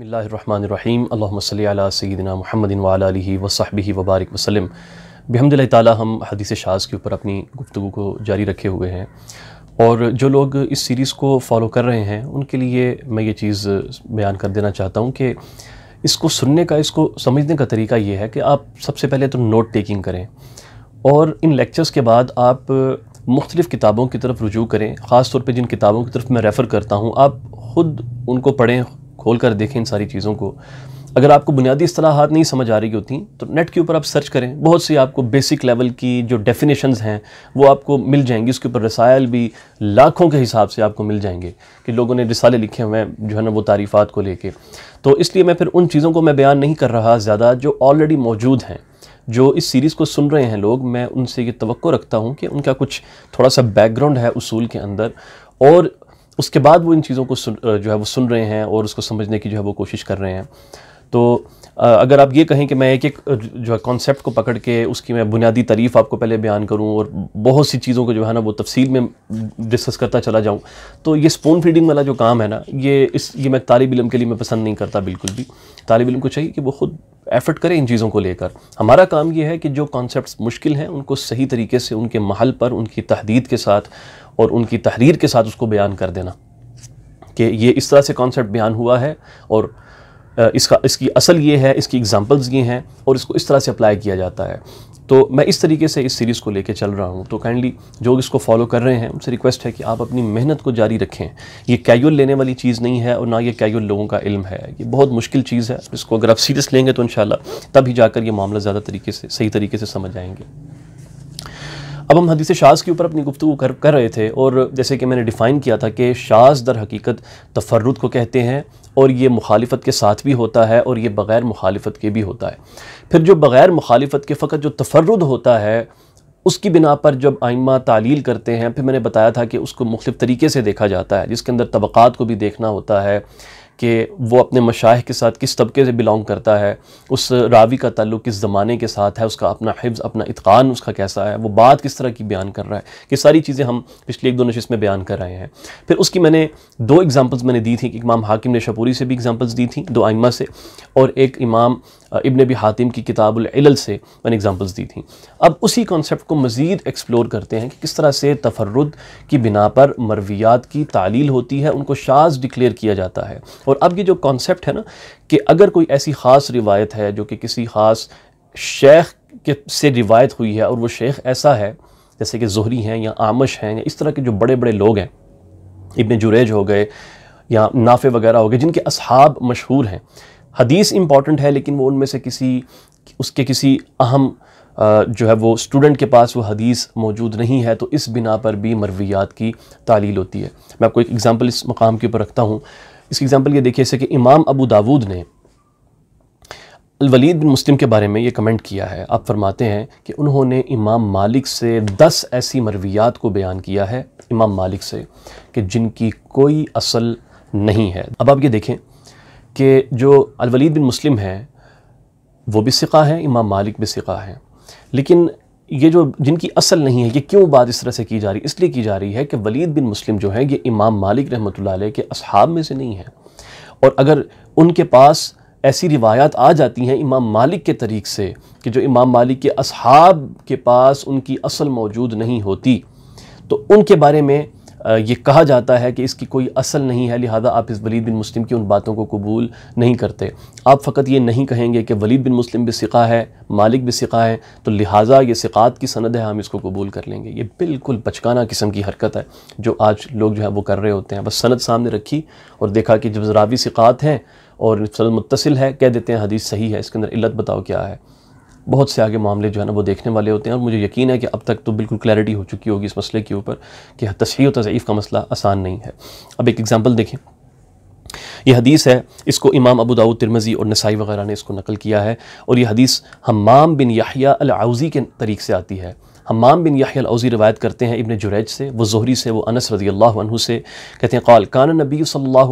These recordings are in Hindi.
बसमीम अल्लाम सैदिना महमदिन वाली वसाहबी वबारक वसलम बहमद ताली हम हदीस शाज के ऊपर अपनी गुफ्तु को जारी रखे हुए हैं और जो लोग इस सीरीज़ को फॉलो कर रहे हैं उनके लिए मैं ये चीज़ बयान कर देना चाहता हूँ कि इसको सुनने का इसको समझने का तरीका ये है कि आप सबसे पहले तो नोट टेकिंग करें और इन लेक्चर्स के बाद आप मुख्तलिफ़ किताबों की तरफ रुजू करें ख़ास तौर पर जिन किताबों की तरफ मैं रेफ़र करता हूँ आप ख़ुद उनको पढ़ें खोल कर देखें इन सारी चीज़ों को अगर आपको बुनियादी असलाहत नहीं समझ आ रही होती तो नेट के ऊपर आप सर्च करें बहुत सी आपको बेसिक लेवल की जो डेफिनेशन हैं वो आपको मिल जाएंगी उसके ऊपर रसायल भी लाखों के हिसाब से आपको मिल जाएंगे कि लोगों ने रिसाले लिखे हुए हैं जो है ना वो तारीफ़ात को लेके तो इसलिए मैं फिर उन चीज़ों को मैं बयान नहीं कर रहा ज़्यादा जो ऑलरेडी मौजूद हैं जो इस सीरीज़ को सुन रहे हैं लोग मैं उनसे ये तो रखता हूँ कि उनका कुछ थोड़ा सा बैकग्राउंड है उसूल के अंदर और उसके बाद वो इन चीज़ों को सुन, जो है वो सुन रहे हैं और उसको समझने की जो है वो कोशिश कर रहे हैं तो अगर आप ये कहें कि मैं एक एक जो है कॉन्सेप्ट को पकड़ के उसकी मैं बुनियादी तारीफ़ आपको पहले बयान करूं और बहुत सी चीज़ों को जो है ना वो तफसील में डिस्कस करता चला जाऊं तो ये स्पून फीडिंग वाला जो काम है ना ये इस ये मैं तालब इलम के लिए मैं पसंद नहीं करता बिल्कुल भी तालब इलम को चाहिए कि वो ख़ुद एफ़र्ट करें इन चीज़ों को लेकर हमारा काम ये है कि जो कॉन्सेप्ट मुश्किल हैं उनको सही तरीके से उनके महल पर उनकी तहदीद के साथ और उनकी तहरीर के साथ उसको बयान कर देना कि ये इस तरह से कॉन्सेप्ट बयान हुआ है और इसका इसकी असल ये है इसकी एग्जांपल्स ये हैं और इसको इस तरह से अप्लाई किया जाता है तो मैं इस तरीके से इस सीरीज़ को लेके चल रहा हूँ तो काइंडली जो इसको फॉलो कर रहे हैं उनसे रिक्वेस्ट है कि आप अपनी मेहनत को जारी रखें ये कैजुअल लेने वाली चीज़ नहीं है और ना ये कैजुअल लोगों का इल्म है ये बहुत मुश्किल चीज़ है इसको अगर आप सीरियस लेंगे तो इन तभी जाकर ये मामला ज़्यादा तरीके से सही तरीके से समझ आएंगे अब हम हदीस शाज के ऊपर अपनी गुफ्तु कर कर रहे थे और जैसे कि मैंने डिफ़ाइन किया था कि शाज दर हकीकत तफरुद को कहते हैं और ये मुखालफत के साथ भी होता है और ये बग़ैर मुखालफत के भी होता है फिर जो बग़ैर मुखालफत के फ़कत जो तफरुद होता है उसकी बिना पर जब आइमा तालील करते हैं फिर मैंने बताया था कि उसको मुख्तु तरीके से देखा जाता है जिसके अंदर तबक़ात को भी देखना होता है कि वो अपने मशाह के साथ किस तबके से बिलोंग करता है उस रावी का ताल्लुक किस ज़माने के साथ है उसका अपना हिफ्ज़ अपना इतकान उसका कैसा है वो बात किस तरह की बयान कर रहा है कि सारी चीज़ें हम पिछले एक दो नशिस्त में बयान कर रहे हैं फिर उसकी मैंने दो एग्ज़ाम्पल्स मैंने दी थी कि इमाम हाकिम ने शपूरी से भी एग्ज़ाम्पल्स दी थी दो आइमा से और एक इमाम इबन भी हातिम की किताबुल से मैंने एग्ज़ाम्पल्स दी थी अब उसी कॉन्सेप्ट को मज़ीद एक्सप्लोर करते हैं कि किस तरह से तफरद की बिना पर मरवियात की तालील होती है उनको शाज डिक्लेयर किया जाता है और अब ये जो कॉन्सेप्ट है ना कि अगर कोई ऐसी ख़ास रिवायत है जो कि किसी ख़ास शेख के से रिवायत हुई है और वो शेख ऐसा है जैसे कि जहरी हैं या आमश हैं या इस तरह के जो बड़े बड़े लोग हैं इबन जुरेज हो गए या नाफे वगैरह हो गए जिनके असहाब मशहूर हैं हदीस इम्पॉर्टेंट है लेकिन वो उनमें से किसी उसके किसी अहम जो है वो स्टूडेंट के पास वो हदीस मौजूद नहीं है तो इस बिना पर भी मरवियात की तालील होती है मैं आपको एक एग्ज़ाम्पल इस मकाम के ऊपर रखता हूँ इसकी एग्ज़ाम्पल ये देखिए जैसे कि इमाम अबू दाऊद ने अलवलीद बिन मुस्लिम के बारे में ये कमेंट किया है आप फरमाते हैं कि उन्होंने इमाम मालिक से दस ऐसी मरवियात को बयान किया है इमाम मालिक से कि जिनकी कोई असल नहीं है अब आप ये देखें कि जो अलवलीद बिन मुस्लिम हैं वो भी सिका हैं इमाम मालिक भी सिका हैं लेकिन ये जो जिनकी असल नहीं है ये क्यों बात इस तरह से की जा रही है इसलिए की जा रही है कि वलीद बिन मुस्लिम जो है ये इमाम मालिक रहमत के अहाब में से नहीं है और अगर उनके पास ऐसी रिवायात आ जाती हैं इमाम मालिक के तरीक़ से कि जो इमाम मालिक के अहाब के पास उनकी असल मौजूद नहीं होती तो उनके बारे में ये कहा जाता है कि इसकी कोई असल नहीं है लिहाजा आप इस वलीद बिन मुस्लिम की उन बातों को कबूल नहीं करते आप फ़कत ये नहीं कहेंगे कि वलीद बिन मुस्लिम भी सिका है मालिक भी सिका है तो लिहाजा ये सिकात की सनद है हम इसको कबूल कर लेंगे ये बिल्कुल बचकाना किस्म की हरकत है जो आज लोग जो है वो कर रहे होते हैं बस सनद सामने रखी और देखा कि जब जरावी सिकात हैं और सनद मुतसिल है कह देते हैं हदीस सही है इसके अंदर इल्लत बताओ क्या है बहुत से आगे मामले जो है ना वो देखने वाले होते हैं और मुझे यकीन है कि अब तक तो बिल्कुल क्लैरिटी हो चुकी होगी इस मसले के ऊपर कि हाँ, तशरी तज़ीफ़ का मसला आसान नहीं है अब एक एग्ज़ाम्पल देखें यह हदीस है इसको इमाम अबू दाऊद तिरमजी और नसाई वगैरह ने इसको नकल किया है और यह हदीस हमाम बिन याहिया अलाउज़ी के तरीक़ से आती है हमाम बिन याहिया अवज़ी रवायत करते हैं इबन जुरैज से वो जहरी से वो अनस रजी अल्लाह से कहते हैं कौल कान नबी सल्ला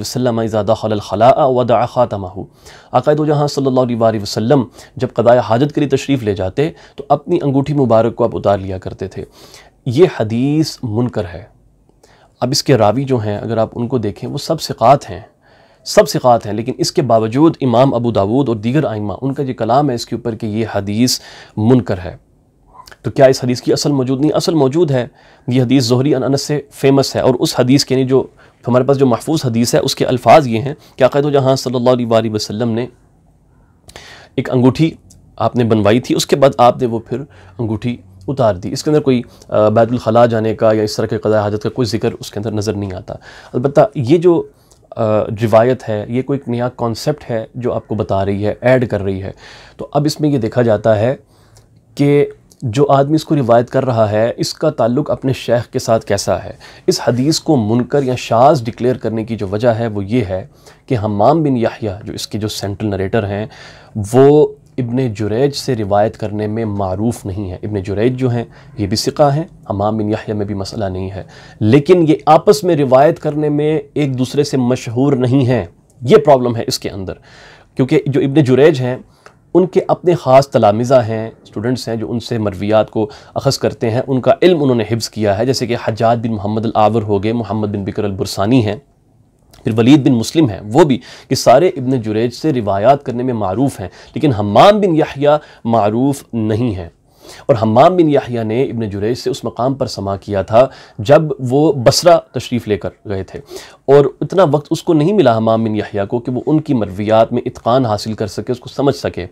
वसलम ज़्यादा खला वदा आकायद जहाँ सल्ला वसलम जब कदाय हाजत के लिए तशरीफ़ ले जाते तो अपनी अंगूठी मुबारक को आप उतार लिया करते थे ये हदीस मुनकर है अब इसके रावी जो हैं अगर आप उनको देखें वो सब सिकात हैं सब सिकात हैं लेकिन इसके बावजूद इमाम अबू दाऊद और दीगर आइमा उनका जो कलाम है इसके ऊपर कि ये हदीस मुनकर है तो क्या इस हदीस की असल मौजूद नहीं असल मौजूद है ये हदीस जहरी अनस से फेमस है और उस हदीस के लिए जो हमारे पास जो महफूज हदीस है उसके अल्फाज ये हैं कि अक़ैद तो जहाँ सल्ला वसलम ने एक अंगूठी आपने बनवाई थी उसके बाद आपने वो फिर अंगूठी उतार दी इसके अंदर कोई बैतुलखला जाने का या इस तरह के कदा हाजत का कोई जिक्र उसके अंदर नज़र नहीं आता अलबत् ये जो रिवायत है ये कोई नया कॉन्सेप्ट है जो आपको बता रही है ऐड कर रही है तो अब इसमें ये देखा जाता है कि जो आदमी इसको रिवायत कर रहा है इसका ताल्लुक अपने शेख के साथ कैसा है इस हदीस को मुनकर या शाज डिक्लेयर करने की जो वजह है वो ये है कि हमाम बिन याहिया जो इसके जो सेंट्रल नरेटर हैं वो इबन जुरैज से रिवायत करने में मरूफ़ नहीं है इबन जुरैज जो हैं ये भी सिका हैं हमाम बिन याहिया में भी मसला नहीं है लेकिन ये आपस में रिवायत करने में एक दूसरे से मशहूर नहीं है ये प्रॉब्लम है इसके अंदर क्योंकि जो इबन जुरैज हैं उनके अपने ख़ास तलामिज़ा हैं स्टूडेंट्स हैं जो उनसे मरवियात को अखज़ करते हैं उनका इल्म उन्होंने हिफ्स किया है जैसे कि हजात बिन मोहम्मद आवर हो गए मोहम्मद बिन बिकर अलबरसानी हैं फिर वलीद बिन मुस्लिम हैं वो भी कि सारे इब्न जुरेज से रिवायात करने में मरूफ़ हैं लेकिन हमाम बिन यहिया मरूफ़ नहीं हैं और हमाम बिन याहिया ने इबन जुरेज से उस मकाम पर समा किया था जब वो बसरा तशरीफ़ लेकर गए थे और इतना वक्त उसको नहीं मिला हमाम बिन याहिया को कि वो उनकी मरवियात में इतकान हासिल कर सके उसको समझ सके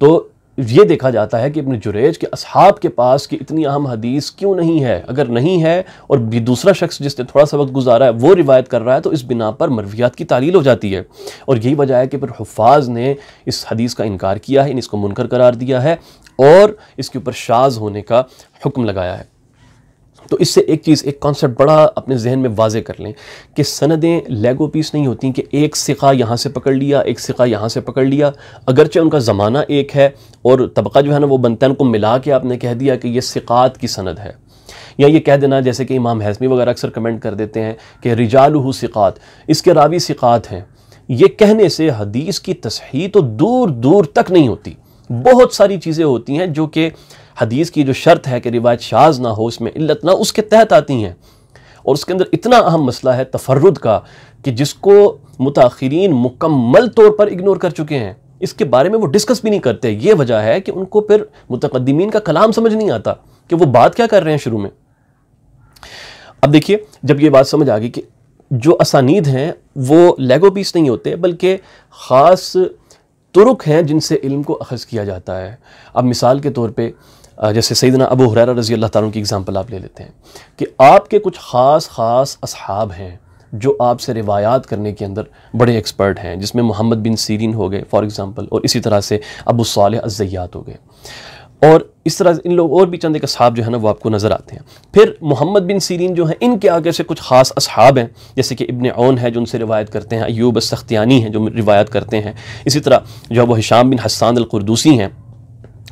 तो ये देखा जाता है कि इबन जुरेज के असहाब के पास की इतनी अहम हदीस क्यों नहीं है अगर नहीं है और दूसरा शख्स जिसने थोड़ा सा वक्त गुजारा है वो रिवायत कर रहा है तो इस बिना पर मरवियात की तालील हो जाती है और यही वजह है कि फिर हफाज ने इस हदीस का इनकार किया है इसको मुनकर करार दिया है और इसके ऊपर शाज होने का हुक्म लगाया है तो इससे एक चीज़ एक कॉन्सेप्ट बड़ा अपने जहन में वाजे कर लें कि सनदें लेगो पीस नहीं होती कि एक सिका यहाँ से पकड़ लिया एक सिका यहाँ से पकड़ लिया अगरचे उनका ज़माना एक है और तबका जो है ना वो बनता है उनको मिला के आपने कह दिया कि ये सिकात की सनद है या ये कह देना जैसे कि इमाम हैजमी वगैरह अक्सर कमेंट कर देते हैं कि रिजाल सिकात इसके रावी सिकात हैं ये कहने से हदीस की तस्ही तो दूर दूर तक नहीं होती बहुत सारी चीज़ें होती हैं जो कि हदीस की जो शर्त है कि रिवायत शाज ना हो उसमें इल्लत ना उसके तहत आती हैं और उसके अंदर इतना अहम मसला है तफरद का कि जिसको मुताखरीन मुकम्मल तौर पर इग्नोर कर चुके हैं इसके बारे में वो डिस्कस भी नहीं करते ये वजह है कि उनको फिर मुतकदमीन का कलाम समझ नहीं आता कि वो बात क्या कर रहे हैं शुरू में अब देखिए जब ये बात समझ आ गई कि जो असानीद हैं वो लेगो पीस नहीं होते बल्कि ख़ास तुरुक हैं जिनसे इल्म को अखज़ किया जाता है अब मिसाल के तौर पर जैसे सईदना अबू हुर रज़ी अल्लाह तारों की एग्ज़ाम्पल आप ले लेते हैं कि आपके कुछ ख़ास ख़ास अहाब हैं जो आपसे रिवायात करने के अंदर बड़े एक्सपर्ट हैं जिसमें मोहम्मद बिन सीरीन हो गए फॉर एग्ज़ाम्पल और इसी तरह से अबू साल अजैयात हो गए और इस तरह इन लोग और भी चंद एक असहाब जो है ना वो आपको नज़र आते हैं फिर मोहम्मद बिन सीरीन जो है इनके आगे से कुछ ख़ास असहाब हैं जैसे कि इब्न ओन है जो उनसे रिवायत करते हैं अयूब सख्तियानी हैं जो रिवायत करते हैं इसी तरह जो है हिशाम बिन हसान अलकुरदूसी हैं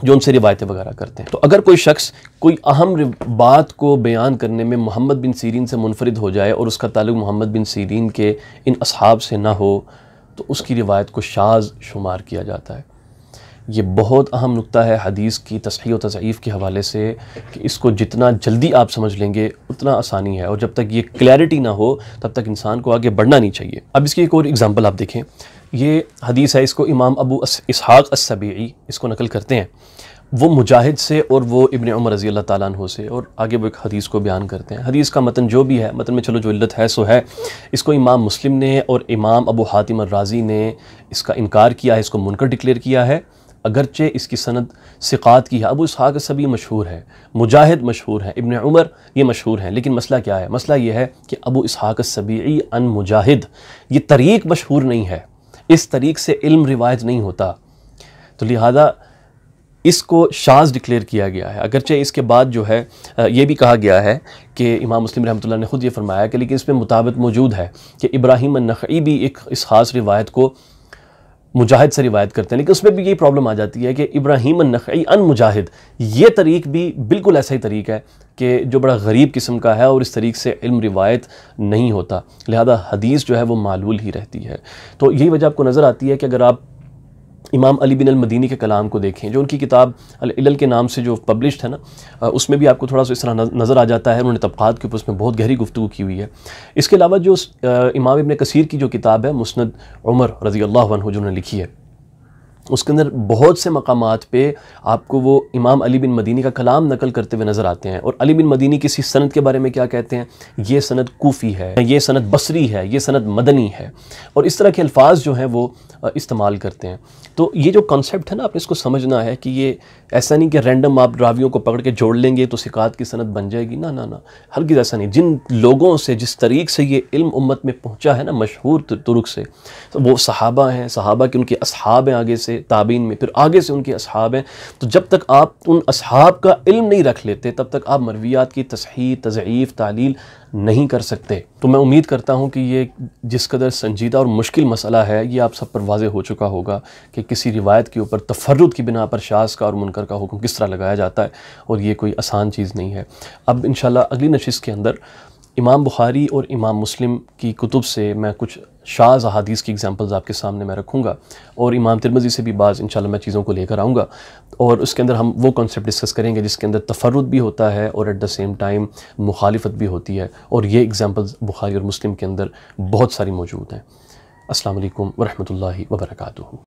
जो उनसे रिवायतें वगैरह करते हैं तो अगर कोई शख्स कोई अहम बात को बयान करने में मोहम्मद बिन सीरीन से मुनफरद हो जाए और उसका ताल्लुक मोहम्मद बिन सीरीन के इन असहाब से ना हो तो उसकी रिवायत को शाज शुमार किया जाता है ये बहुत अहम नुकता है हदीस की तस्ही और तज़ीफ़ के हवाले से कि इसको जितना जल्दी आप समझ लेंगे उतना आसानी है और जब तक ये क्लैरिटी ना हो तब तक इंसान को आगे बढ़ना नहीं चाहिए अब इसकी एक और एग्ज़ाम्पल आप देखें ये हदीस है इसको इमाम अबू इसहाक़ असबी इसको नकल करते हैं वो मुजाहिद से और वो इबन उमर रज़ी अल्लाह ताली से और आगे वो एक हदीस को बयान करते हैं हदीस का मतन जो भी है मतन में चलो जो इल्लत है सो है इसको इमाम मुस्लिम ने और इमाम अबू हातिम राजी ने इसका इनकार किया है इसको मुनकर डिक्लेयर किया है अगरचे इसकी सनद सिकात की है अबू इसहाक सभी मशहूर है मुजाहिद मशहूर है इबन उमर ये मशहूर हैं लेकिन मसला क्या है मसला ये है कि अबू इसहाक सभी अन मुजाहिद ये तरीक़ मशहूर नहीं है इस तरीक़ से इल्म रिवायत नहीं होता तो लिहाजा इसको शाज डिक्लेयर किया गया है अगरचे इसके बाद जो है ये भी कहा गया है कि इमाम मुस्लिम रहमतुल्लाह ने ख़ुद ये फरमाया कि लेकिन इसमें मुताबिक मौजूद है कि इब्राहिम नखई भी एक इस खास रिवायत को मुजाहिद से रिवायत करते हैं लेकिन उसमें भी यही प्रॉब्लम आ जाती है कि इब्राहिम नखई अन मुजाहिद ये तरीक भी बिल्कुल ऐसा ही तरीक है कि जो बड़ा गरीब किस्म का है और इस तरीक से इल्म रिवायत नहीं होता लिहाजा हदीस जो है वो मालूल ही रहती है तो यही वजह आपको नज़र आती है कि अगर आप इमाम अली बिन मदीनी के कलाम को देखें जो उनकी किताब अल के नाम से जो पब्लिश है ना उसमें भी आपको थोड़ा सा इस तरह नज़र आ जाता है उन्होंने तबक़ात के ऊपर उसमें बहुत गहरी गुफ्तु की हुई है इसके अलावा जो इमाम इबन कसीर की जो किताब है मुस्ंद उमर रज़ी अल्लाह जिन्होंने लिखी है उसके अंदर बहुत से मकाम पे आपको वो इमाम अली बिन मदीनी का कलाम नकल करते हुए नज़र आते हैं और अली बिन मदीनी किसी सनत के बारे में क्या कहते हैं ये सनत कोफ़ी है ये सनत बसरी है ये सनत मदनी है और इस तरह के अल्फाज जो हैं वो इस्तेमाल करते हैं तो ये जो कॉन्सेप्ट है ना आपने इसको समझना है कि ये ऐसा नहीं कि रैंडम आप ड्रावियों को पकड़ के जोड़ लेंगे तो सिकात की सनत बन जाएगी ना ना ना हल्की ऐसा नहीं जिन लोगों से जिस तरीक़ से ये इल्म उम्मत में पहुँचा है ना मशहूर तुरुक से तो वो सहाबा हैं सहाबा के उनके असहाब हैं आगे से से ताबीन में फिर आगे से उनके असहाब हैं तो जब तक आप उन असहाब का इल्म नहीं रख लेते तब तक आप मरवियात की तसही तज़ीफ़ तालील नहीं कर सकते तो मैं उम्मीद करता हूँ कि ये जिस कदर संजीदा और मुश्किल मसला है ये आप सब पर वाज हो चुका होगा कि किसी रिवायत के ऊपर तफरुद की बिना पर शास का और मुनकर का हुक्म किस तरह लगाया जाता है और ये कोई आसान चीज़ नहीं है अब इन अगली नशिस के अंदर इमाम बुखारी और इमाम मुस्लिम की कुतुब से मैं कुछ शाज अहादीस की एग्जांपल्स आपके सामने मैं रखूँगा और इमाम तिरमजी से भी बाज़ इन मैं चीज़ों को लेकर आऊँगा और उसके अंदर हम वो कॉन्सेप्ट डिस्कस करेंगे जिसके अंदर तफरुद भी होता है और एट द सेम टाइम मुखालफत भी होती है और ये एग्ज़ाम्पल्स बुखारी और मुस्लिम के अंदर बहुत सारी मौजूद हैं असलकम वरहमल वर्का